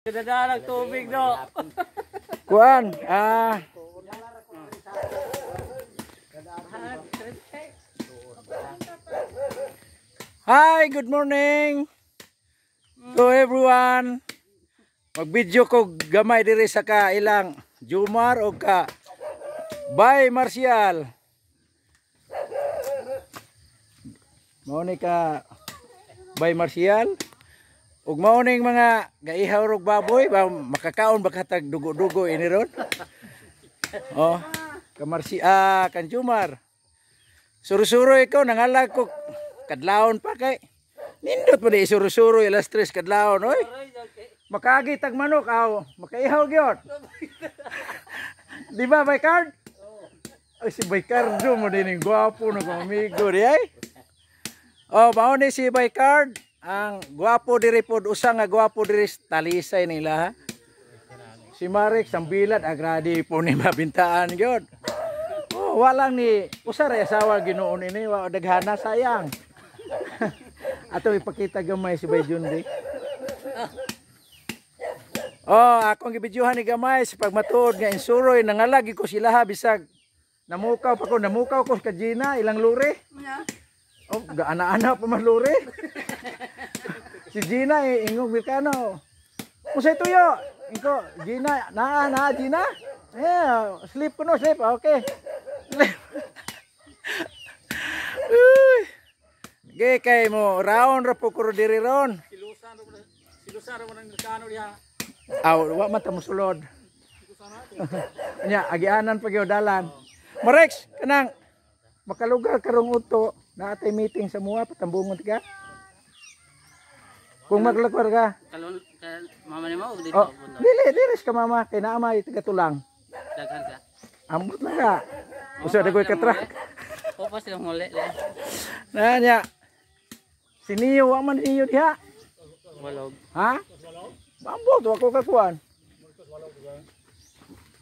Dadaan ng tubig do. Kuan, ah. Hi, good morning to everyone. mag ko gamay diri sa ka ilang Jumar o ka Bye Martial. Monica Bye Martial ug maoning mga gaihaw rog baboy ba makakaon ba katag dugo-dugo ini ron. Oh, kamarsi ah kanjumar. Surusuro ikaw nangala ko kadlaon pa kay. Nindot pa di surusuro ilas tres kadlawon oy. Makagi tag manok aw, makaihaw gyud. Di ba by card? Ay, si Baycardo mo din yung gwapo na kong amigo di ay. Oh, mauni si Baycard ang gwapo diri pod usa nga gwapo diri talisay nila ha? si Marek sambilat agradi po ni mabintaan gyud oh walang ni usa ra asawa Ginoo ini wa daghana sayang ato ipakita gamay si Bay Jundi Oh, akong gibidyuhan ni gamay sa pagmatuod nga insuroy nangalagi ko sila ha bisag namukaw pa ko namukaw ko sa Gina ilang lure. Yeah. Oh, gaana-ana pa man lure. Si Gina eh, ingong Vilcano. Usay yo. Ingko, Gina, na na Gina. Eh, sleep ko no, sleep. Ah, okay. Ge kay mo, round ra po diri ron. Silusan ra silusan ra nang Vilcano diha. Aw, ah, wa man musulod. Nya, agianan pagi odalan. Marex, kenang makalugar karong uto na atay meeting sa mua patambungon ka. Kung maglakwar ka. Kalon mama ni mo dili oh, Dili dili ka mama naama, naa may tigatulang. Daghan ka. Ambot na ka. Usa dagoy ka truck. Opas lang mole le. Na nya. Siniyo wang man niyo diha. Walog. Ha? Ambot wako ko ka kuan.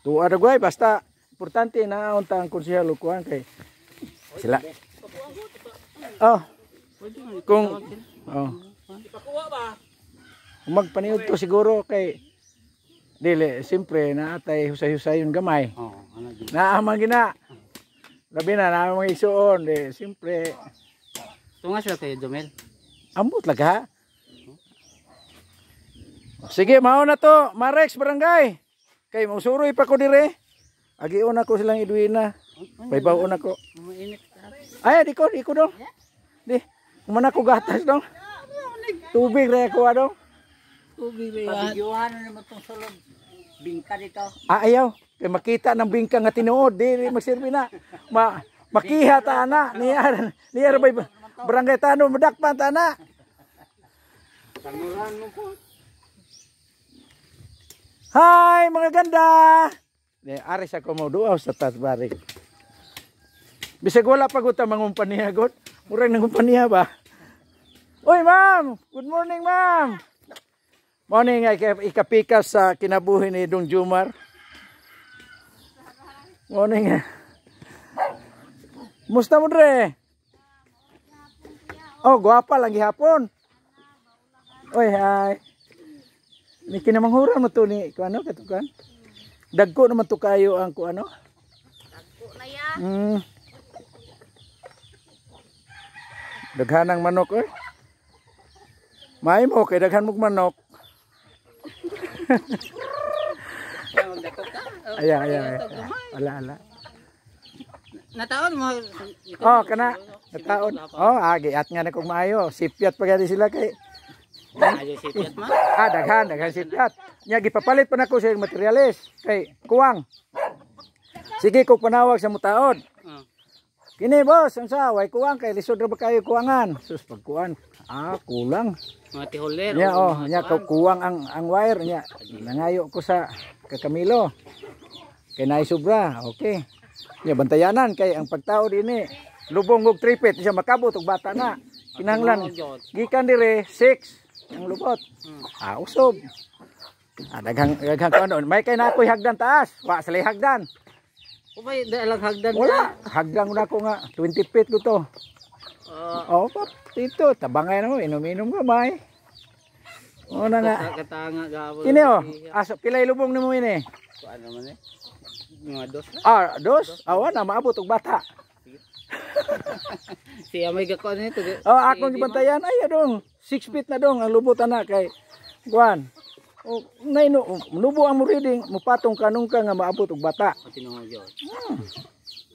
Tuwa dagoy basta importante na unta ang konsehalo kuan kay sila. Oh. Kung oh. Nakuha ba? Magpaniod to siguro kay dili siyempre naatay husay-husay yung gamay. oh, ano gina. Naaman Labi na na mga isuon, di siyempre. Tunga sila kayo Jomel. Ambot laga. Sige, mao na to, Marex Barangay. Kay mausuroy pa ko dire. Agiun ako silang iduina. Baybaw una ko. Ay, di ko, di ko dong. Di. Kumana ko gatas dong. Tubig rin ko ano? Tubig rin. Pabigyuhan na ano naman itong sulog. Bingka dito. Ah, ayaw. Kaya eh, makita ng bingka nga tinuod. Di magsilbi na. Ma makiha ta na. Niyar, niyar ba barangay tano. Madakpan ta na. Tanguran mo po. Hi mga ganda. De, aris ako mo duaw sa tatbarik. Bisag wala pag utang mga kumpanya. Murang ng ba? Uy, ma'am! Good morning, ma'am! Morning, ay ikapikas sa kinabuhi ni Dong Jumar. Morning. Eh. Musta mo, Dre? Oh, guwapa lang gihapon. Uy, hi. Ni kinamanghuran mo to ni kuano katukan. Dagko naman to kayo ang ano? Dagko na ya. Mm. Daghanang manok eh. May mo kay daghan mog manok. ay ay. Ala ala. Nataon mo. Oh kana. Nataon. Oh agi at nga nakog maayo. Sipyat pa gani sila kay. Ayo sipyat ma. Ah daghan daghan sipyat. Nya gipapalit pa nako sa materyales kay kuwang. Sige kog panawag sa mutaod. Kini bos, ang saway kuang kay lisod ra kayo kuangan? Sus pagkuan. Ah, kulang. Mati holder. Ya oh, nya oh, kuang ang ang wire nya. Nangayo ko sa kakamilo. Kay nay sobra. Okay. Nya bantayanan kay ang pagtao dinhi lubong ug tripit siya makabot og bata na. Kinanglan gikan dire 6 ang lubot. Hmm. Ah, usob. Ah, daghang daghang ya, kuno. Oh, May kay na ako'y hagdan taas. Wa sa hagdan. Umay, dahil hagdan Wala. Hagdan na ko nga. 20 feet ko to. Uh, ah. oh, pap, dito. Tabangay na mo. Inom-inom gamay. Oo na nga. Kini o. Oh. Aso, pilay lubong na mo ini. Kuan naman eh. Mga dos na. Ah, dos? Awa ah, na, maabot og bata. Siya may gakon nito. Oh, akong gibantayan. Ay, dong. 6 feet na dong ang lubot na kay Kuan o oh, no nubo ang reading, mupatong kanong ka nga maabot og bata patinong Dios hmm.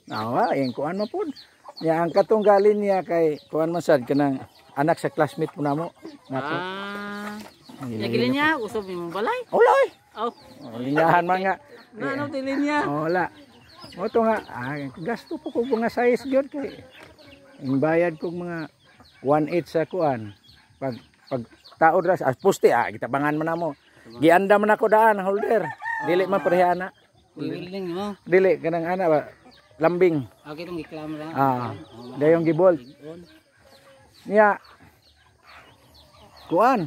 nawa yung kuan mo pud niya ang katong katunggalin niya kay kuan man sad kanang anak sa classmate mo namo nato ah Nagilin niya, usap mo balay? Ulay! Oh. oh linyahan man nga. Na, ano, tilin niya? Oh, wala. O ito nga, ah, gasto po ko mga size yun kay. Ang bayad kog mga 1.8 sa kuan. Pag, pag taod ras, as ah, puste, ah, kita bangan mo na Gianda man ako daan holder. Dili man pareha na. Willing mo. Dili ganang ana ba? Lambing. Okay tong giklam ra. Ah. ah Dayong gibolt. Niya. Kuan.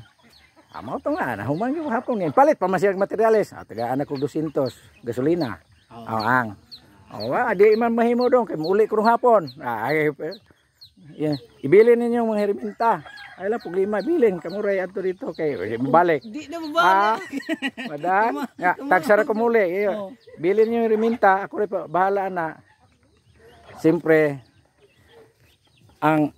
Amo ah, tong ana human gyud hapon ni. Palit pa masiyag materyales. Ah, taga ana ko 200 gasolina. Oh, ah, ang. Oh, ah, di man mahimo dong kay muli ko hapon. Ah, ay, yeah. ibili ninyo mga herminta. Ay lang, problema, bilin. Kamuray ato dito. Kay, balik. Di na mabalik. Ah, madan. ya, tagsara ko muli. Iyo. Oh. Bilin yung reminta. Ako rin, bahala na. Siyempre, ang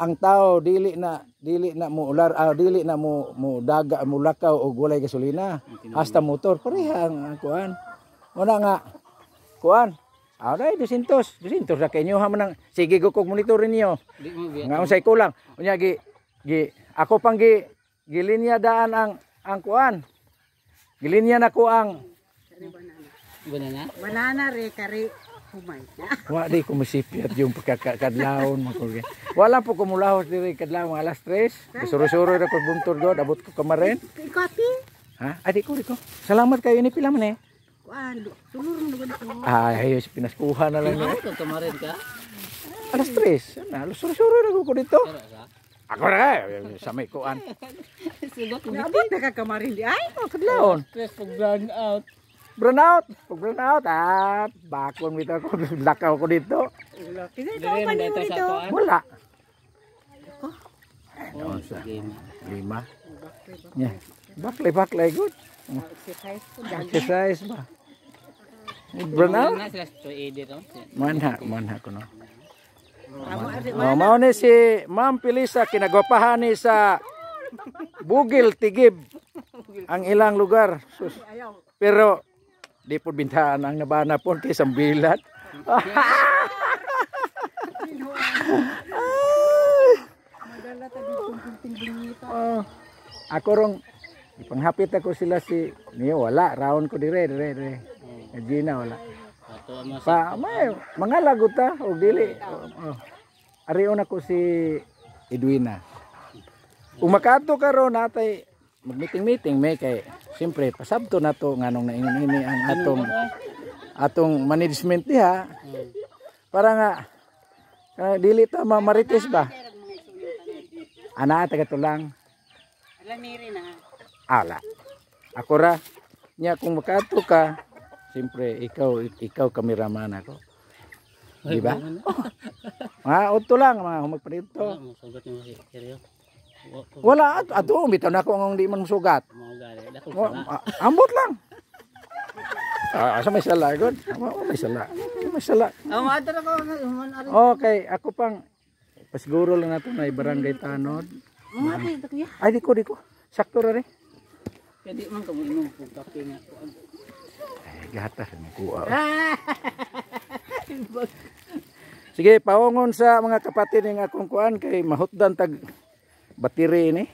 ang tao dili na dili na mo ular ah, dili na mo mo daga mo lakaw og walay gasolina hasta motor pareha ang kuan mo na nga kuan Aray, 200. 200 ra kay inyo ha man sige gukog monitor niyo. Nga unsay kulang? Unya gi gi ako pang gi gilinya daan ang ang kuan. Gilinya na ko ang banana. Banana re kare humay. Wa di ko masipiat yung pagkakadlawon man ko. Wala po kumulahos diri kadlawon alas 3. suru-suru ra ko buntod god abot ko kamaren. kopi Ha? Adi ko ko. Salamat kayo ni pila man eh. Kuan, tulur mo ko. Ay, ayo pinaskuha na lang. Eh. Kamarin ka? Alas 3. Ano, suru-suru ra ko dito. aku ra sa an kuan. Naabot na di ay ko kadlawon. Stress pag out. Burn out, pag out ah, bakon ah. Oh, lima. Yeah. Bakle bakle good. Ya. Exercise Burn out? Mana mana kau no. Oh, mao ni si Ma'am Pilisa kinagwapahan ni sa Bugil Tigib ang ilang lugar. Sus. Pero di po bintahan ang nabana po kay Sambilat. oh, ah, ako rong ipanghapit ako sila si niyo wala raon ko dire dire dire. Gina wala. Pa, may, mga lagot ta, dili. Oh, oh. Arion ako si Edwina. Mm. Umakato karon natay magmeeting-meeting may kay siyempre pasabto na to nganong naingon naingini ang atong mm. atong management diha. Mm. Para nga uh, dili ta mamarites ba? Ana taga tulang. Ala ni rin ha. Ala. Ako ra nya kung makato ka Siyempre, ikaw, ikaw kameraman ako. Di ba? Oh. mga auto lang, mga humagpanito. Wala, at ato, bitaw na ako ang hindi man sugat. Oh, ah, ambot lang. Ah, asa may sala god. Ah, may sala. May sala. Ah, okay, ako pang pasiguro lang nato na barangay Tanod. Ay di ko di ko. Sakto ra ni. Kadi man kamo imong pagkape nga gatas nakuha. Sige, paungon sa mga kapatid ng akong kuan kay mahutdan tag batiri ni.